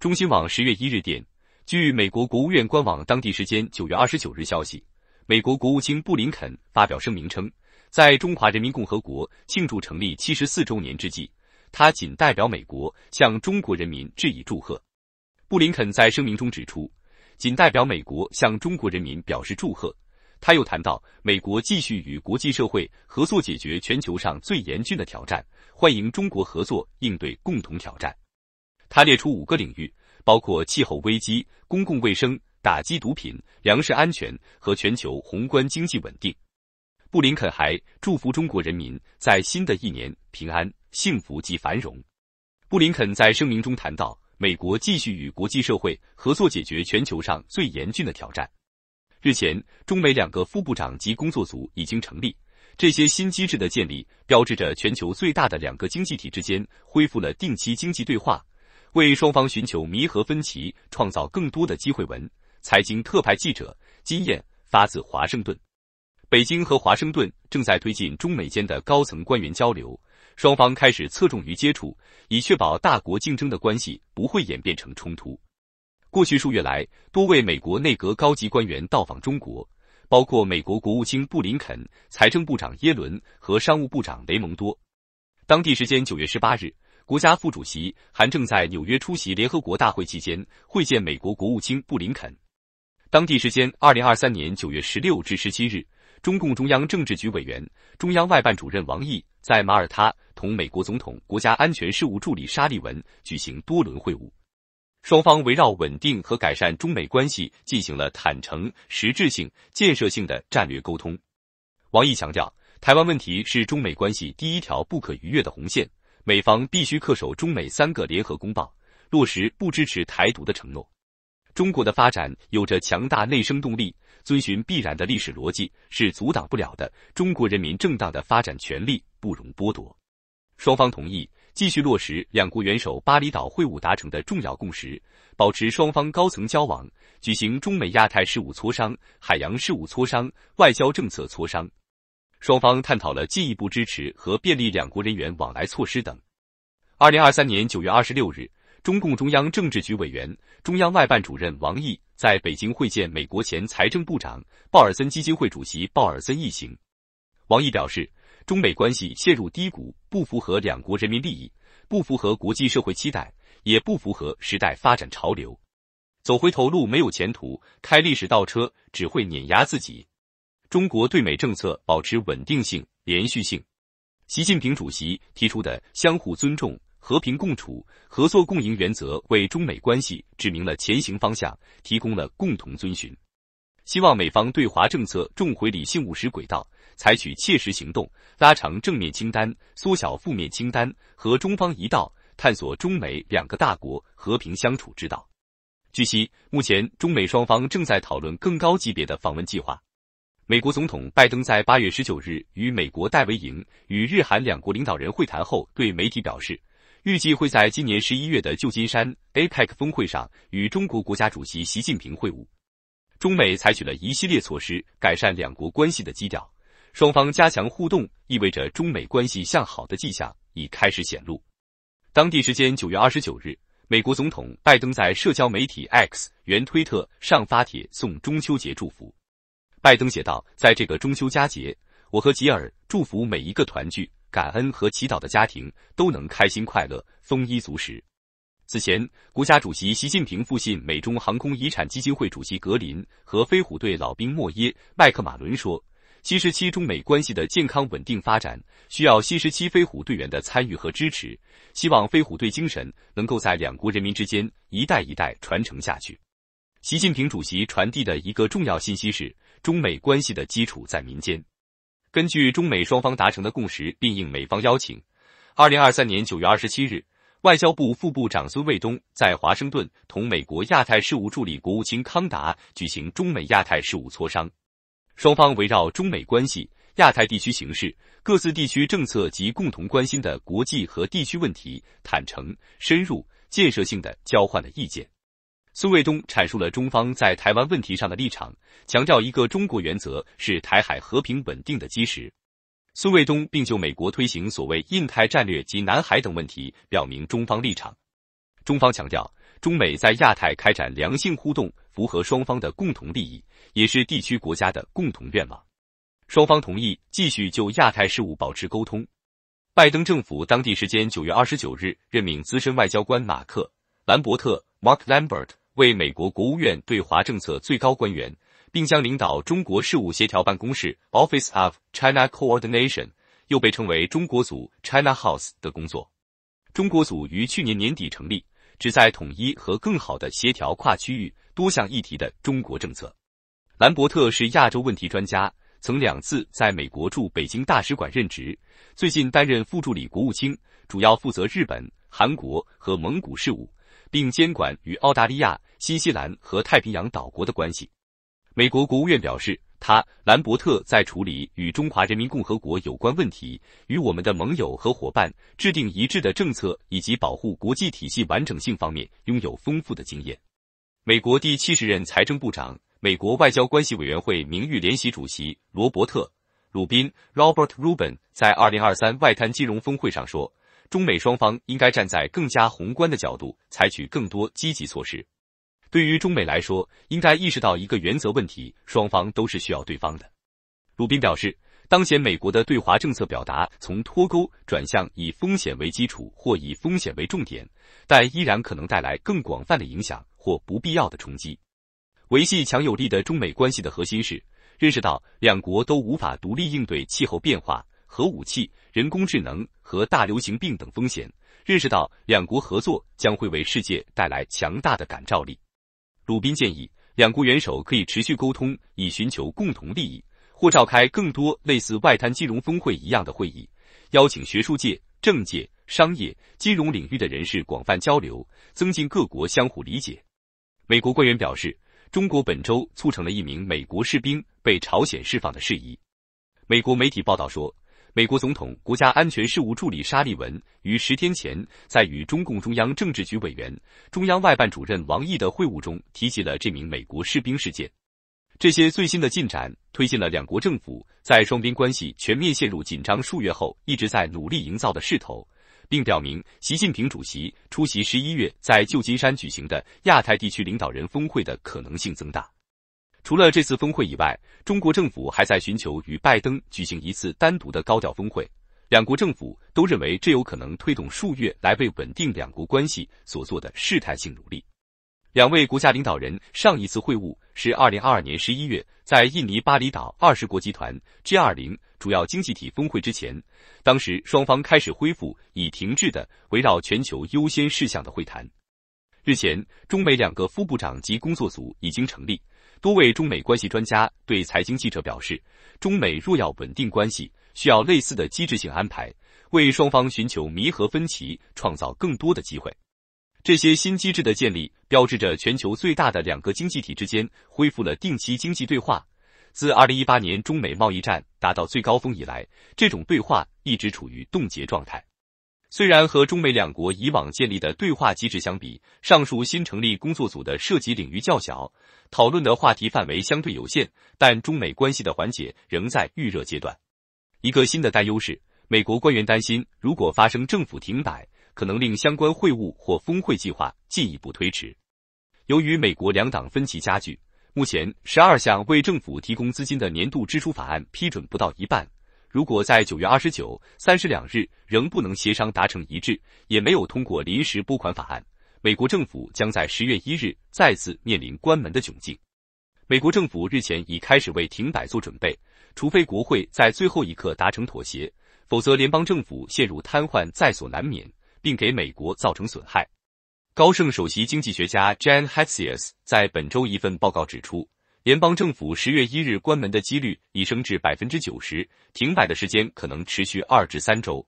中新网十月一日电，据美国国务院官网当地时间九月二十九日消息，美国国务卿布林肯发表声明称，在中华人民共和国庆祝成立七十四周年之际，他仅代表美国向中国人民致以祝贺。布林肯在声明中指出，仅代表美国向中国人民表示祝贺。他又谈到，美国继续与国际社会合作解决全球上最严峻的挑战，欢迎中国合作应对共同挑战。他列出五个领域，包括气候危机、公共卫生、打击毒品、粮食安全和全球宏观经济稳定。布林肯还祝福中国人民在新的一年平安、幸福及繁荣。布林肯在声明中谈到，美国继续与国际社会合作，解决全球上最严峻的挑战。日前，中美两个副部长及工作组已经成立，这些新机制的建立，标志着全球最大的两个经济体之间恢复了定期经济对话。为双方寻求弥合分歧、创造更多的机会。文财经特派记者金燕发自华盛顿。北京和华盛顿正在推进中美间的高层官员交流，双方开始侧重于接触，以确保大国竞争的关系不会演变成冲突。过去数月来，多位美国内阁高级官员到访中国，包括美国国务卿布林肯、财政部长耶伦和商务部长雷蒙多。当地时间九月十八日。国家副主席韩正在纽约出席联合国大会期间会见美国国务卿布林肯。当地时间二零二三年九月十六至十七日，中共中央政治局委员、中央外办主任王毅在马耳他同美国总统国家安全事务助理沙利文举行多轮会晤，双方围绕稳定和改善中美关系进行了坦诚、实质性、建设性的战略沟通。王毅强调，台湾问题是中美关系第一条不可逾越的红线。美方必须恪守中美三个联合公报，落实不支持台独的承诺。中国的发展有着强大内生动力，遵循必然的历史逻辑，是阻挡不了的。中国人民正当的发展权利不容剥夺。双方同意继续落实两国元首巴厘岛会晤达成的重要共识，保持双方高层交往，举行中美亚太事务磋商、海洋事务磋商、外交政策磋商。双方探讨了进一步支持和便利两国人员往来措施等。二零二三年九月二十六日，中共中央政治局委员、中央外办主任王毅在北京会见美国前财政部长鲍尔森基金会主席鲍尔森一行。王毅表示，中美关系陷入低谷，不符合两国人民利益，不符合国际社会期待，也不符合时代发展潮流。走回头路没有前途，开历史倒车只会碾压自己。中国对美政策保持稳定性、连续性。习近平主席提出的相互尊重、和平共处、合作共赢原则，为中美关系指明了前行方向，提供了共同遵循。希望美方对华政策重回理性务实轨道，采取切实行动，拉长正面清单，缩小负面清单，和中方一道探索中美两个大国和平相处之道。据悉，目前中美双方正在讨论更高级别的访问计划。美国总统拜登在八月十九日与美国戴维营与日韩两国领导人会谈后，对媒体表示，预计会在今年十一月的旧金山 APEC 峰会上与中国国家主席习近平会晤。中美采取了一系列措施改善两国关系的基调，双方加强互动，意味着中美关系向好的迹象已开始显露。当地时间九月二十九日，美国总统拜登在社交媒体 X 原推特上发帖送中秋节祝福。拜登写道：“在这个中秋佳节，我和吉尔祝福每一个团聚、感恩和祈祷的家庭都能开心快乐、丰衣足食。”此前，国家主席习近平复信美中航空遗产基金会主席格林和飞虎队老兵莫耶·麦克马伦说：“七十七中美关系的健康稳定发展需要新时期飞虎队员的参与和支持，希望飞虎队精神能够在两国人民之间一代一代传承下去。”习近平主席传递的一个重要信息是。中美关系的基础在民间。根据中美双方达成的共识，并应美方邀请，二零二三年九月二十七日，外交部副部长孙卫东在华盛顿同美国亚太事务助理国务卿康达举行中美亚太事务磋商。双方围绕中美关系、亚太地区形势、各自地区政策及共同关心的国际和地区问题，坦诚、深入、建设性的交换了意见。苏卫东阐述了中方在台湾问题上的立场，强调一个中国原则是台海和平稳定的基石。苏卫东并就美国推行所谓印太战略及南海等问题表明中方立场。中方强调，中美在亚太开展良性互动符合双方的共同利益，也是地区国家的共同愿望。双方同意继续就亚太事务保持沟通。拜登政府当地时间九月二十九日任命资深外交官马克·兰伯特 （Mark Lambert）。为美国国务院对华政策最高官员，并将领导中国事务协调办公室 （Office of China Coordination），又被称为“中国组 ”（China House） 的工作。中国组于去年年底成立，旨在统一和更好地协调跨区域多项议题的中国政策。兰伯特是亚洲问题专家，曾两次在美国驻北京大使馆任职，最近担任副助理国务卿，主要负责日本、韩国和蒙古事务。并监管与澳大利亚、新西兰和太平洋岛国的关系。美国国务院表示，他兰伯特在处理与中华人民共和国有关问题、与我们的盟友和伙伴制定一致的政策以及保护国际体系完整性方面拥有丰富的经验。美国第七十任财政部长、美国外交关系委员会名誉联席主席罗伯特·鲁宾 （Robert Rubin） 在二零二三外滩金融峰会上说。中美双方应该站在更加宏观的角度，采取更多积极措施。对于中美来说，应该意识到一个原则问题：双方都是需要对方的。鲁宾表示，当前美国的对华政策表达从脱钩转向以风险为基础或以风险为重点，但依然可能带来更广泛的影响或不必要的冲击。维系强有力的中美关系的核心是认识到两国都无法独立应对气候变化。核武器、人工智能和大流行病等风险，认识到两国合作将会为世界带来强大的感召力。鲁宾建议，两国元首可以持续沟通，以寻求共同利益，或召开更多类似外滩金融峰会一样的会议，邀请学术界、政界、商业、金融领域的人士广泛交流，增进各国相互理解。美国官员表示，中国本周促成了一名美国士兵被朝鲜释放的事宜。美国媒体报道说。美国总统国家安全事务助理沙利文于十天前在与中共中央政治局委员、中央外办主任王毅的会晤中提及了这名美国士兵事件。这些最新的进展推进了两国政府在双边关系全面陷入紧张数月后一直在努力营造的势头，并表明习近平主席出席十一月在旧金山举行的亚太地区领导人峰会的可能性增大。除了这次峰会以外，中国政府还在寻求与拜登举行一次单独的高调峰会。两国政府都认为这有可能推动数月来为稳定两国关系所做的试探性努力。两位国家领导人上一次会晤是二零二二年十一月，在印尼巴厘岛二十国集团 （G20） 主要经济体峰会之前，当时双方开始恢复已停滞的围绕全球优先事项的会谈。日前，中美两个副部长级工作组已经成立。多位中美关系专家对财经记者表示，中美若要稳定关系，需要类似的机制性安排，为双方寻求弥合分歧创造更多的机会。这些新机制的建立，标志着全球最大的两个经济体之间恢复了定期经济对话。自2018年中美贸易战达到最高峰以来，这种对话一直处于冻结状态。虽然和中美两国以往建立的对话机制相比，上述新成立工作组的涉及领域较小，讨论的话题范围相对有限，但中美关系的缓解仍在预热阶段。一个新的担忧是，美国官员担心，如果发生政府停摆，可能令相关会晤或峰会计划进一步推迟。由于美国两党分歧加剧，目前十二项为政府提供资金的年度支出法案批准不到一半。如果在九月二十九、三十两日仍不能协商达成一致，也没有通过临时拨款法案，美国政府将在十月一日再次面临关门的窘境。美国政府日前已开始为停摆做准备，除非国会在最后一刻达成妥协，否则联邦政府陷入瘫痪在所难免，并给美国造成损害。高盛首席经济学家 Jan Hatzius 在本周一份报告指出。联邦政府十月一日关门的几率已升至百分之九十，停摆的时间可能持续二至三周。